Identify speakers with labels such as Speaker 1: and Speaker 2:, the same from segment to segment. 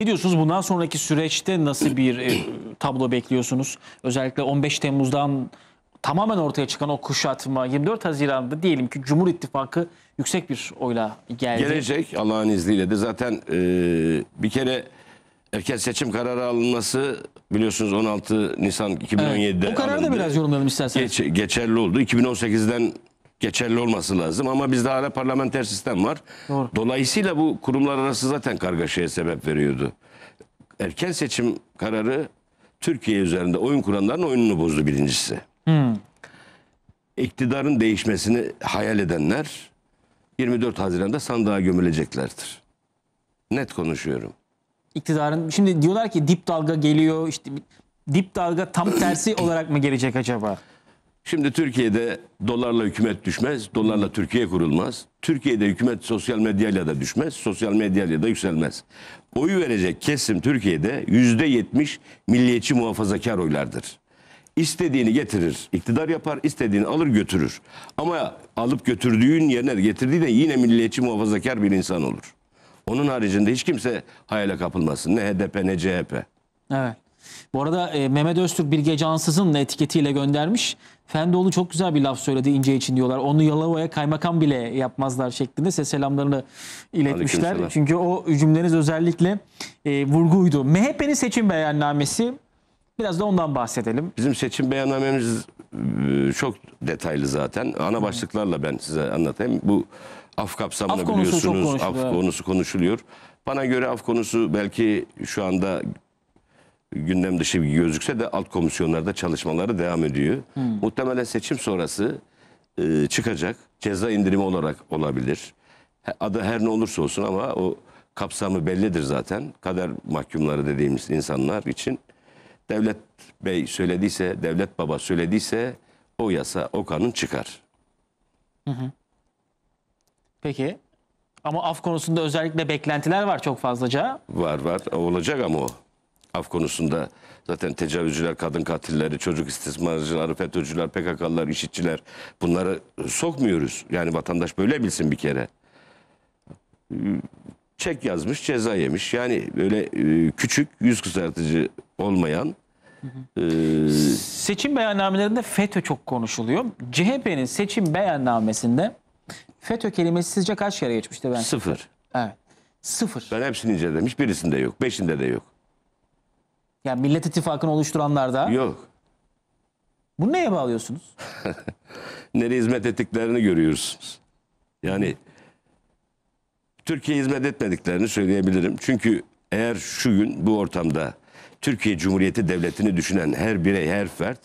Speaker 1: Ne diyorsunuz bundan sonraki süreçte nasıl bir e, tablo bekliyorsunuz? Özellikle 15 Temmuz'dan tamamen ortaya çıkan o kuşatma 24 Haziran'da diyelim ki Cumhur İttifakı yüksek bir oyla geldi.
Speaker 2: Gelecek Allah'ın izniyle de zaten e, bir kere erken seçim kararı alınması biliyorsunuz 16 Nisan 2017'de Evet, o kararı da biraz yorumlayalım isterseniz. Geç- geçerli oldu. 2018'den geçerli olması lazım. Ama bizde hala parlamenter sistem var. Doğru. Dolayısıyla bu kurumlar arası zaten kargaşaya sebep veriyordu. Erken seçim kararı Türkiye üzerinde oyun kuranların oyununu bozdu birincisi. Hmm. İktidarın değişmesini hayal edenler 24 Haziran'da sandığa gömüleceklerdir. Net konuşuyorum.
Speaker 1: İktidarın şimdi diyorlar ki dip dalga geliyor işte dip dalga tam tersi olarak mı gelecek acaba?
Speaker 2: Şimdi Türkiye'de dolarla hükümet düşmez, dolarla Türkiye kurulmaz. Türkiye'de hükümet sosyal medyayla da düşmez, sosyal medyayla da yükselmez. Oyu verecek kesim Türkiye'de yüzde yetmiş milliyetçi muhafazakar oylardır. İstediğini getirir, iktidar yapar, istediğini alır götürür. Ama alıp götürdüğün yerine getirdiği de yine milliyetçi muhafazakar bir insan olur. Onun haricinde hiç kimse hayale kapılmasın. Ne HDP ne CHP.
Speaker 1: Evet. Bu arada e, Mehmet Öztürk Bilge Cansız'ın etiketiyle göndermiş. Fendoğlu çok güzel bir laf söyledi ince için diyorlar. Onu Yalova'ya kaymakam bile yapmazlar şeklinde ses selamlarını iletmişler. Çünkü o cümleniz özellikle e, vurguydu. MHP'nin seçim beyannamesi biraz da ondan bahsedelim. Bizim seçim
Speaker 2: beyannamemiz e, çok detaylı zaten. Ana başlıklarla ben size anlatayım. Bu af kapsamını biliyorsunuz. Af konusu konuşuluyor. Bana göre af konusu belki şu anda gündem dışı gözükse de alt komisyonlarda çalışmaları devam ediyor. Hmm. Muhtemelen seçim sonrası e, çıkacak. Ceza indirimi olarak olabilir. Adı her ne olursa olsun ama o kapsamı bellidir zaten. Kader mahkumları dediğimiz insanlar için. Devlet bey söylediyse, devlet baba söylediyse o yasa, o kanun çıkar.
Speaker 1: Hı hı. Peki. Ama af konusunda özellikle beklentiler var çok fazlaca.
Speaker 2: Var var. Olacak ama o af konusunda zaten tecavüzcüler, kadın katilleri, çocuk istismarcıları, FETÖ'cüler, PKK'lılar, işitçiler bunları sokmuyoruz. Yani vatandaş böyle bilsin bir kere. Çek yazmış, ceza yemiş. Yani böyle e, küçük, yüz kızartıcı olmayan Hı e, hı.
Speaker 1: seçim beyannamelerinde FETÖ çok konuşuluyor. CHP'nin seçim beyannamesinde FETÖ kelimesi sizce kaç kere geçmişti ben? Sıfır. Evet.
Speaker 2: Sıfır. Ben hepsini incelemiş. Birisinde yok. Beşinde de yok.
Speaker 1: Yani Millet İttifakı'nı oluşturanlarda.
Speaker 2: Yok. Bunu neye bağlıyorsunuz? Nereye hizmet ettiklerini görüyorsunuz. Yani Türkiye hizmet etmediklerini söyleyebilirim. Çünkü eğer şu gün bu ortamda Türkiye Cumhuriyeti Devleti'ni düşünen her birey, her fert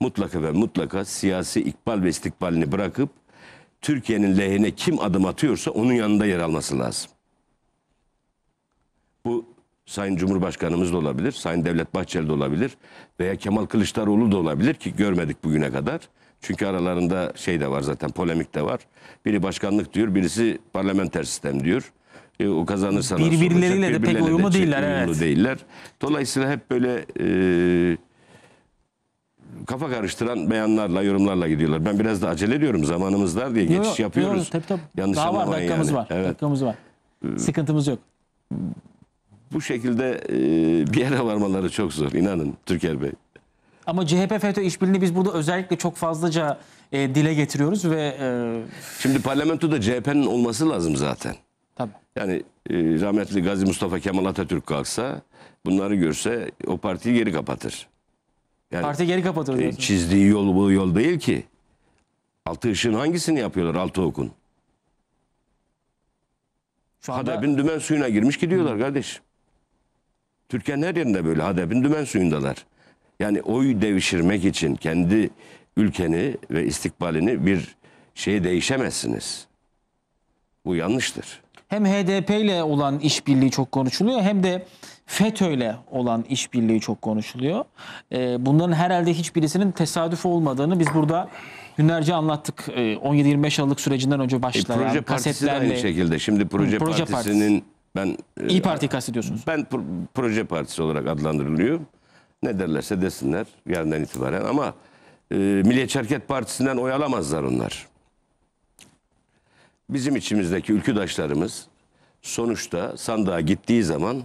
Speaker 2: mutlaka ve mutlaka siyasi ikbal ve istikbalini bırakıp Türkiye'nin lehine kim adım atıyorsa onun yanında yer alması lazım. Bu Sayın Cumhurbaşkanımız da olabilir, Sayın Devlet Bahçeli de olabilir veya Kemal Kılıçdaroğlu da olabilir ki görmedik bugüne kadar. Çünkü aralarında şey de var zaten polemik de var. Biri başkanlık diyor, birisi parlamenter sistem diyor. E, o kazanırsa birbirleriyle, de pek uyumlu de değiller. Uyumlu evet. değiller. Dolayısıyla hep böyle e, kafa karıştıran beyanlarla, yorumlarla gidiyorlar. Ben biraz da acele ediyorum zamanımız dar diye geçiş yo, yapıyoruz. Yo, tabii, tabii. Yanlış Daha var dakikamız yani. var. Evet.
Speaker 1: Dakikamız var. Ee, Sıkıntımız yok
Speaker 2: bu şekilde e, bir yere varmaları çok zor inanın Türker Bey.
Speaker 1: Ama CHP FETÖ işbirliğini biz burada özellikle çok fazlaca e, dile getiriyoruz ve e...
Speaker 2: şimdi parlamentoda CHP'nin olması lazım zaten. Tabii. Yani e, rahmetli Gazi Mustafa Kemal Atatürk kalksa bunları görse o partiyi geri kapatır. Yani,
Speaker 1: Parti geri kapatır diyorsun. E,
Speaker 2: çizdiği yol bu yol değil ki. Altı ışığın hangisini yapıyorlar altı okun? Şu anda... Hadabin dümen suyuna girmiş gidiyorlar Hı. kardeşim. Türkiye'nin her yerinde böyle. HDP'nin dümen suyundalar. Yani oy devşirmek için kendi ülkeni ve istikbalini bir şeye değişemezsiniz. Bu yanlıştır.
Speaker 1: Hem HDP ile olan işbirliği çok konuşuluyor hem de FETÖ ile olan işbirliği çok konuşuluyor. Ee, bunların herhalde hiçbirisinin tesadüf olmadığını biz burada günlerce anlattık. 17-25 ee, Aralık sürecinden önce e, başlayan e, proje kasetlerle. Partisi de aynı şekilde. Şimdi Proje, proje Partisi'nin
Speaker 2: Partisi ben İyi e, Parti'yi
Speaker 1: kastediyorsunuz. Ben
Speaker 2: proje partisi olarak adlandırılıyor. Ne derlerse desinler yarından itibaren ama e, Milliyetçi Hareket Partisi'nden oy alamazlar onlar. Bizim içimizdeki ülküdaşlarımız sonuçta sandığa gittiği zaman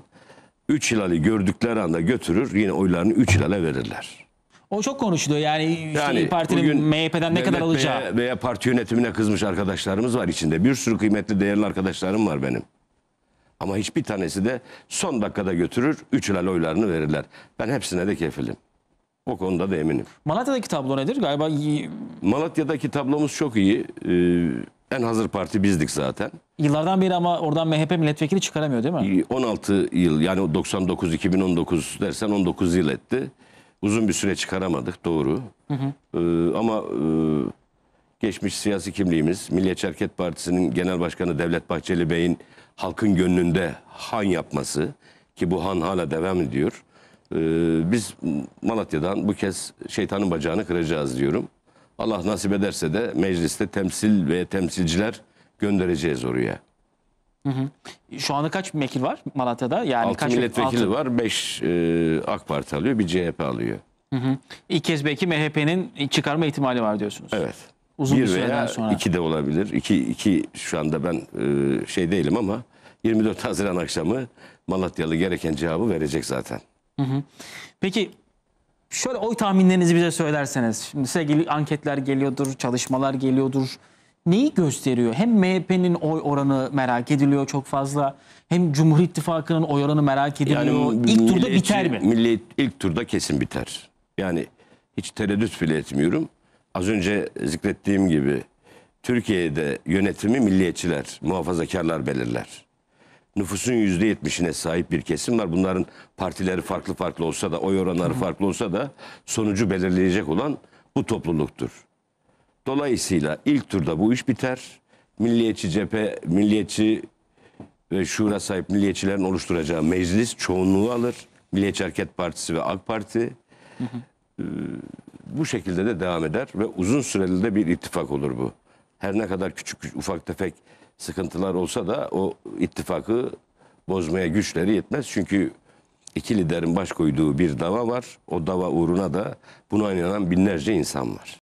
Speaker 2: 3 hilali gördükleri anda götürür yine oylarını 3 hilale verirler.
Speaker 1: O çok konuşuluyor yani,
Speaker 2: işte yani partinin MHP'den ne MHP kadar alacağı. Veya parti yönetimine kızmış arkadaşlarımız var içinde. Bir sürü kıymetli değerli arkadaşlarım var benim. Ama hiçbir tanesi de son dakikada götürür, üçüler oylarını verirler. Ben hepsine de kefilim. O konuda da eminim. Malatya'daki tablo nedir? Galiba Malatya'daki tablomuz çok iyi. Ee, en hazır parti bizdik zaten.
Speaker 1: Yıllardan beri ama oradan MHP milletvekili çıkaramıyor değil mi? 16 yıl yani
Speaker 2: 99-2019 dersen 19 yıl etti. Uzun bir süre çıkaramadık doğru. Hı hı. Ee, ama e, geçmiş siyasi kimliğimiz Milliyetçi Hareket Partisi'nin Genel Başkanı Devlet Bahçeli Bey'in halkın gönlünde han yapması ki bu han hala devam ediyor. Ee, biz Malatya'dan bu kez şeytanın bacağını kıracağız diyorum. Allah nasip ederse de mecliste temsil ve temsilciler göndereceğiz oraya.
Speaker 1: Hı hı. Şu anda kaç vekil var Malatya'da? Yani 6 kaç milletvekili altı...
Speaker 2: var, 5 e, AK Parti alıyor, bir CHP alıyor.
Speaker 1: Hı hı. İlk kez belki MHP'nin çıkarma ihtimali var diyorsunuz. Evet. Uzun bir, bir süreden veya sonra.
Speaker 2: iki de olabilir. İki, iki şu anda ben e, şey değilim ama 24 Haziran akşamı Malatyalı gereken cevabı verecek zaten.
Speaker 1: Hı hı. Peki şöyle oy tahminlerinizi bize söylerseniz. Şimdi size anketler geliyordur, çalışmalar geliyordur. Neyi gösteriyor? Hem MHP'nin oy oranı merak ediliyor çok fazla. Hem Cumhur İttifakı'nın oy oranı merak ediliyor. Yani, ilk turda biter mi?
Speaker 2: Milli ilk turda kesin biter. Yani hiç tereddüt bile etmiyorum. Az önce zikrettiğim gibi Türkiye'de yönetimi milliyetçiler, muhafazakarlar belirler nüfusun %70'ine sahip bir kesim var. Bunların partileri farklı farklı olsa da, oy oranları farklı olsa da sonucu belirleyecek olan bu topluluktur. Dolayısıyla ilk turda bu iş biter. Milliyetçi cephe, milliyetçi ve şura sahip milliyetçilerin oluşturacağı meclis çoğunluğu alır. Milliyetçi Hareket Partisi ve AK Parti. Hı hı. E, bu şekilde de devam eder ve uzun süreli de bir ittifak olur bu. Her ne kadar küçük, küçük ufak tefek sıkıntılar olsa da o ittifakı bozmaya güçleri yetmez. Çünkü
Speaker 1: iki liderin baş koyduğu bir dava var. O dava uğruna da buna inanan binlerce insan var.